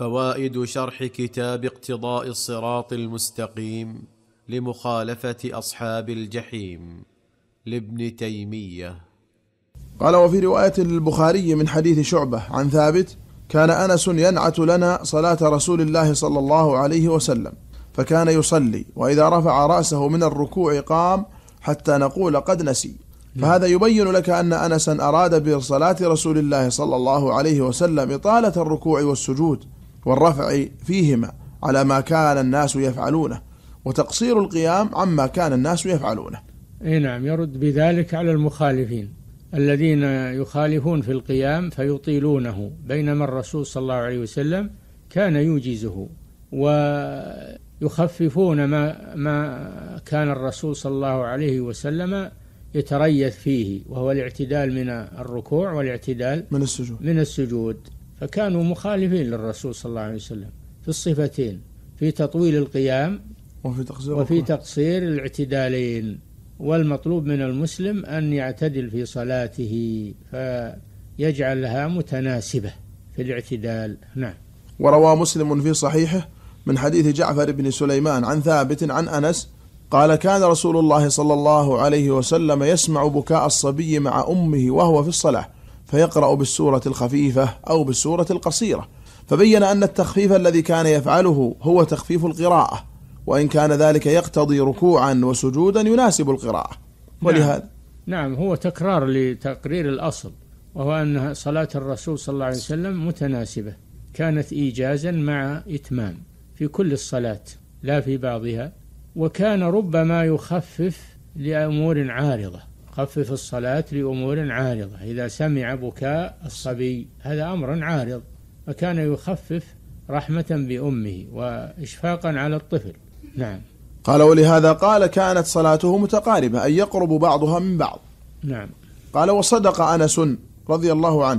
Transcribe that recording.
فوائد شرح كتاب اقتضاء الصراط المستقيم لمخالفه اصحاب الجحيم لابن تيميه قال وفي روايه للبخاري من حديث شعبه عن ثابت كان انس ينعت لنا صلاه رسول الله صلى الله عليه وسلم فكان يصلي واذا رفع راسه من الركوع قام حتى نقول قد نسي فهذا يبين لك ان انسا اراد بصلاه رسول الله صلى الله عليه وسلم اطاله الركوع والسجود والرفع فيهما على ما كان الناس يفعلونه وتقصير القيام عما كان الناس يفعلونه اي نعم يرد بذلك على المخالفين الذين يخالفون في القيام فيطيلونه بينما الرسول صلى الله عليه وسلم كان يوجزه ويخففون ما ما كان الرسول صلى الله عليه وسلم يتريث فيه وهو الاعتدال من الركوع والاعتدال من السجود من السجود فكانوا مخالفين للرسول صلى الله عليه وسلم في الصفتين في تطويل القيام وفي تقصير, وفي تقصير الاعتدالين والمطلوب من المسلم أن يعتدل في صلاته فيجعلها متناسبة في الاعتدال نعم وروى مسلم في صحيحه من حديث جعفر بن سليمان عن ثابت عن أنس قال كان رسول الله صلى الله عليه وسلم يسمع بكاء الصبي مع أمه وهو في الصلاة فيقرأ بالسورة الخفيفة أو بالسورة القصيرة فبين أن التخفيف الذي كان يفعله هو تخفيف القراءة وإن كان ذلك يقتضي ركوعا وسجودا يناسب القراءة نعم. ولهذا نعم, نعم هو تكرار لتقرير الأصل وهو أن صلاة الرسول صلى الله عليه وسلم متناسبة كانت إيجازا مع إتمام في كل الصلاة لا في بعضها وكان ربما يخفف لأمور عارضة خفف الصلاة لأمور عارضة إذا سمع بكاء الصبي هذا أمر عارض فكان يخفف رحمة بأمه وإشفاقا على الطفل نعم قال ولهذا قال كانت صلاته متقاربة أي يقرب بعضها من بعض نعم قال وصدق أنس رضي الله عنه